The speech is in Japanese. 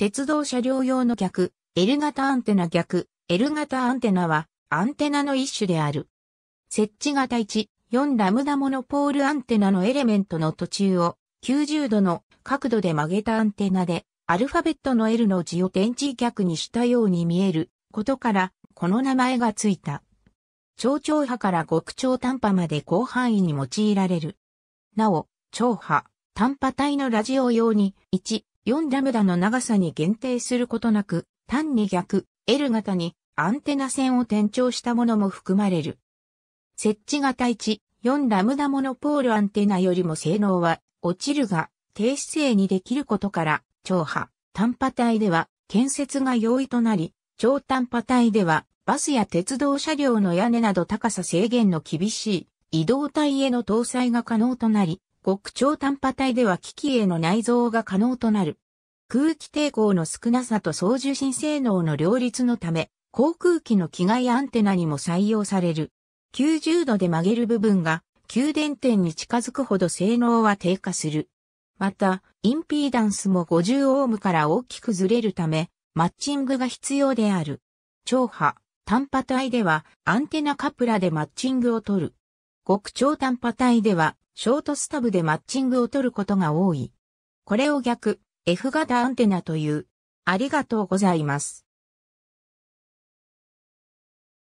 鉄道車両用の逆、L 型アンテナ逆、L 型アンテナはアンテナの一種である。設置型1、4ラムダモノポールアンテナのエレメントの途中を90度の角度で曲げたアンテナで、アルファベットの L の字を電池逆にしたように見えることから、この名前がついた。超長波から極超短波まで広範囲に用いられる。なお、超波、短波帯のラジオ用に、1、4ラムダの長さに限定することなく、単に逆、L 型にアンテナ線を転調したものも含まれる。設置型1、4ラムダモノポールアンテナよりも性能は落ちるが、低姿勢にできることから、超波、短波帯では建設が容易となり、超短波帯ではバスや鉄道車両の屋根など高さ制限の厳しい移動体への搭載が可能となり、極超短波体では機器への内蔵が可能となる。空気抵抗の少なさと操縦心性能の両立のため、航空機の機外アンテナにも採用される。90度で曲げる部分が、給電点に近づくほど性能は低下する。また、インピーダンスも50オームから大きくずれるため、マッチングが必要である。超波、短波体ではアンテナカプラでマッチングを取る。極超短波体ではショートスタブでマッチングを取ることが多い。これを逆、F 型アンテナという。ありがとうございます。